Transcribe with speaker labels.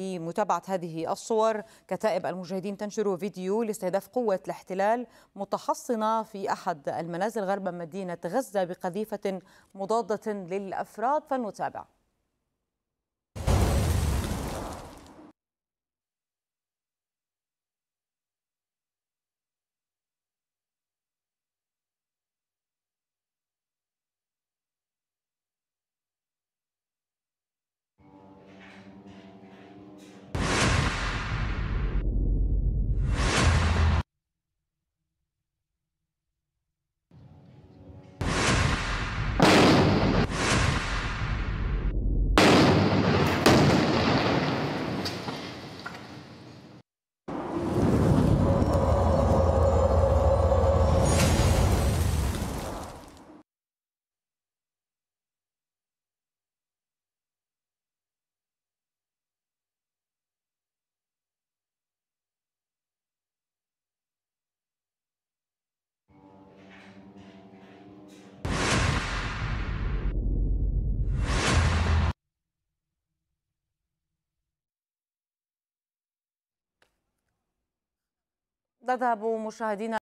Speaker 1: متابعة هذه الصور كتائب المجاهدين تنشر فيديو لاستهداف قوة الاحتلال متحصنة في أحد المنازل غرب مدينة غزة بقذيفة مضادة للأفراد فلنتابع
Speaker 2: نذهب مشاهدينا